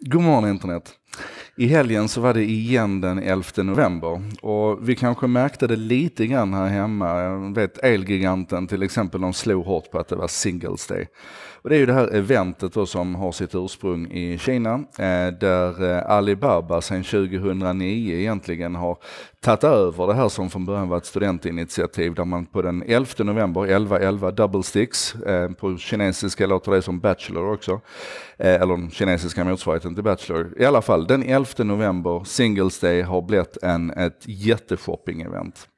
God morgon internet. I helgen så var det igen den 11 november och vi kanske märkte det lite grann här hemma. Jag vet Elgiganten till exempel, de slog hårt på att det var Singles Day. Och det är ju det här eventet då som har sitt ursprung i Kina eh, där eh, Alibaba sedan 2009 egentligen har tagit över det här som från början var ett studentinitiativ där man på den 11 november, 11.11, 11, double sticks, eh, på kinesiska låter det som Bachelor också, eller den kinesiska motsvarigheten till Bachelor, i alla fall den 11 11 november, Singles Day, har blivit en, ett jätteshopping-event.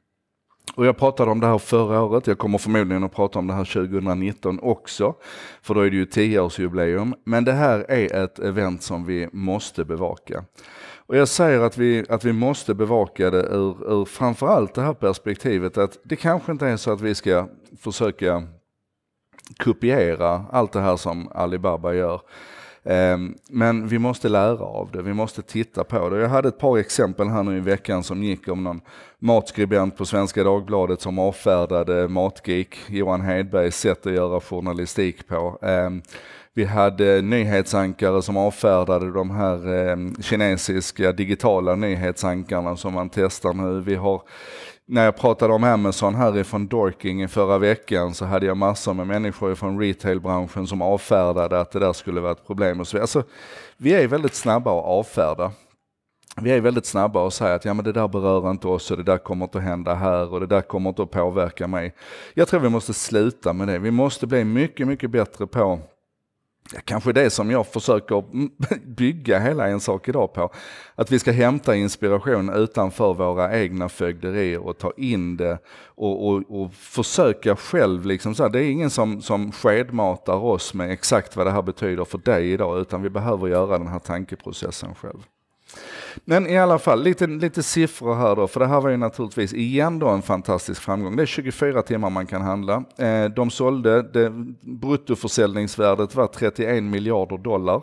Och jag pratade om det här förra året, jag kommer förmodligen att prata om det här 2019 också, för då är det ju 10-årsjubileum. Men det här är ett event som vi måste bevaka. Och jag säger att vi, att vi måste bevaka det ur, ur framförallt det här perspektivet att det kanske inte är så att vi ska försöka kopiera allt det här som Alibaba gör. Ehm, men vi måste lära av det, vi måste titta på det. Jag hade ett par exempel här nu i veckan som gick om någon matskribent på Svenska Dagbladet som avfärdade Matgeek, Johan Hedbergs sätt att göra journalistik på. Ehm, vi hade nyhetsankare som avfärdade de här ehm, kinesiska digitala nyhetsankarna som man testar nu. Vi har när jag pratade om Amazon härifrån Dorking i förra veckan så hade jag massor med människor från retailbranschen som avfärdade att det där skulle vara ett problem. Och så. Alltså, vi är väldigt snabba att avfärda. Vi är väldigt snabba att säga att ja, men det där berör inte oss och det där kommer inte att hända här och det där kommer inte att påverka mig. Jag tror vi måste sluta med det. Vi måste bli mycket, mycket bättre på kanske det som jag försöker bygga hela En sak idag på. Att vi ska hämta inspiration utanför våra egna fögderier och ta in det och, och, och försöka själv. Liksom så här. Det är ingen som, som skedmatar oss med exakt vad det här betyder för dig idag utan vi behöver göra den här tankeprocessen själv. Men i alla fall, lite, lite siffror här då, för det här var ju naturligtvis igen då en fantastisk framgång. Det är 24 timmar man kan handla. Eh, de sålde, det, bruttoförsäljningsvärdet var 31 miljarder dollar.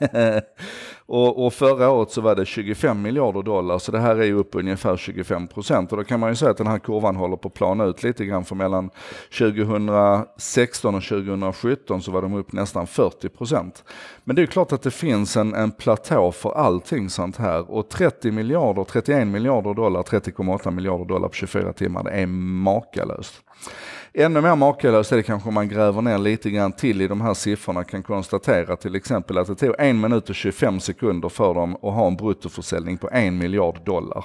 Och, och, förra året så var det 25 miljarder dollar, så det här är ju upp ungefär 25 procent. Och då kan man ju säga att den här kurvan håller på att plana ut lite grann, för mellan 2016 och 2017 så var de upp nästan 40 procent. Men det är ju klart att det finns en, en platå för allting sånt här. Och 30 miljarder, 31 miljarder dollar, 30,8 miljarder dollar på 24 timmar, det är makalöst. Ännu mer makalöst är det kanske om man gräver ner lite grann till i de här siffrorna kan konstatera till exempel att det tog en minut och 25 sekunder för dem att ha en bruttoförsäljning på en miljard dollar.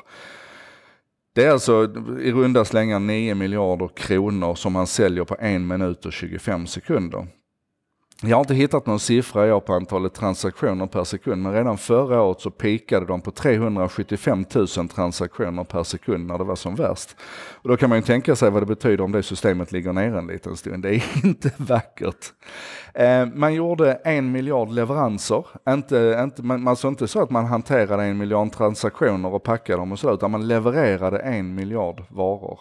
Det är alltså i runda slängar 9 miljarder kronor som man säljer på en minut och 25 sekunder. Jag har inte hittat någon siffra i år på antalet transaktioner per sekund, men redan förra året så pikade de på 375 000 transaktioner per sekund när det var som värst. Och då kan man ju tänka sig vad det betyder om det systemet ligger nere en liten stund. Det är inte vackert. Eh, man gjorde en miljard leveranser. Inte, inte, man, alltså inte så att man hanterade en miljard transaktioner och packade dem och så, utan man levererade en miljard varor.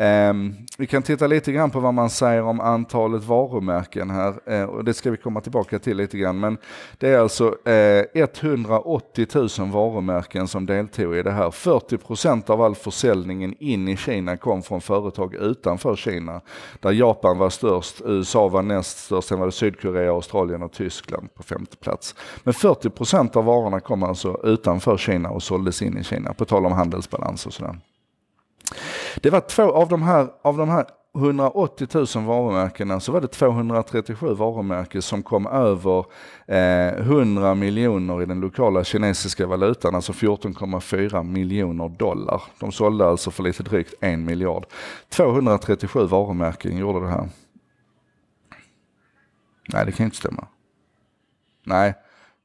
Um, vi kan titta lite grann på vad man säger om antalet varumärken här uh, och det ska vi komma tillbaka till lite grann. Men det är alltså uh, 180 000 varumärken som deltog i det här. 40 av all försäljningen in i Kina kom från företag utanför Kina där Japan var störst, USA var näst störst, sen var det Sydkorea, Australien och Tyskland på femte plats. Men 40 av varorna kom alltså utanför Kina och såldes in i Kina, på tal om handelsbalans och sådär. Det var två av de här, av de här 180 000 varumärkena så var det 237 varumärken som kom över eh, 100 miljoner i den lokala kinesiska valutan, alltså 14,4 miljoner dollar. De sålde alltså för lite drygt en miljard. 237 varumärken gjorde det här. Nej, det kan inte stämma. Nej,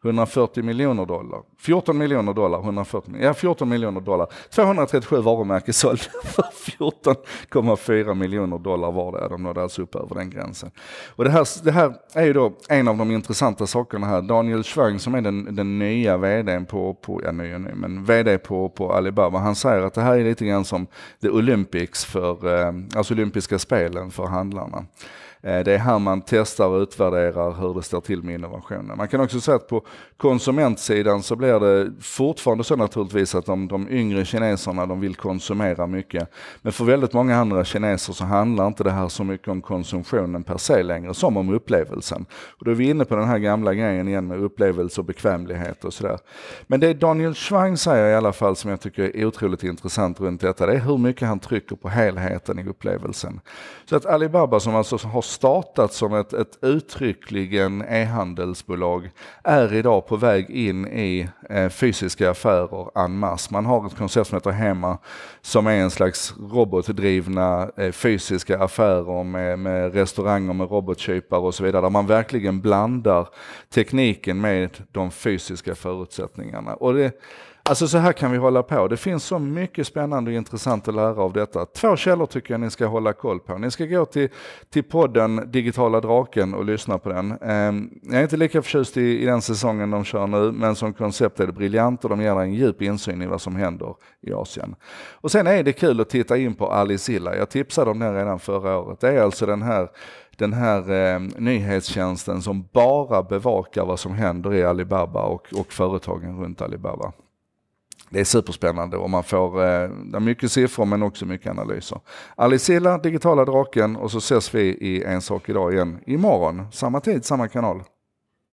140 miljoner dollar. 14 miljoner dollar, 140, ja 14 miljoner dollar. 237 varumärken sålda för 14,4 miljoner dollar var det. De nådde alltså upp över den gränsen. Och det här, det här är ju då en av de intressanta sakerna här. Daniel Schwang som är den, den nya vdn på, på ja ny och ny, men vd på, på Alibaba, han säger att det här är lite grann som the Olympics för, eh, alltså olympiska spelen för handlarna. Eh, det är här man testar och utvärderar hur det står till med innovationen. Man kan också säga att på konsumentsidan så blir det fortfarande så naturligtvis att de, de yngre kineserna de vill konsumera mycket. Men för väldigt många andra kineser så handlar inte det här så mycket om konsumtionen per se längre, som om upplevelsen. Och då är vi inne på den här gamla grejen igen med upplevelse och bekvämlighet och sådär. Men det Daniel Schwang säger i alla fall som jag tycker är otroligt intressant runt detta, det är hur mycket han trycker på helheten i upplevelsen. Så att Alibaba som alltså har startat som ett, ett uttryckligen e-handelsbolag är idag på väg in i eh, fysiska affärer en masse. Man har ett koncept som heter Hemma som är en slags robotdrivna eh, fysiska affärer med, med restauranger med robotköpare och så vidare där man verkligen blandar tekniken med de fysiska förutsättningarna. Och det, Alltså så här kan vi hålla på. Det finns så mycket spännande och intressant att lära av detta. Två källor tycker jag ni ska hålla koll på. Ni ska gå till, till podden Digitala Draken och lyssna på den. Ehm, jag är inte lika förtjust i, i den säsongen de kör nu, men som koncept är det briljant och de ger en djup insyn i vad som händer i Asien. Och sen är det kul att titta in på Alizilla. Jag tipsade om den redan förra året. Det är alltså den här den här eh, nyhetstjänsten som bara bevakar vad som händer i Alibaba och, och företagen runt Alibaba det är superspännande och man får eh, mycket siffror men också mycket analyser. Alicilla, Digitala Draken och så ses vi i En sak idag igen imorgon. Samma tid, samma kanal.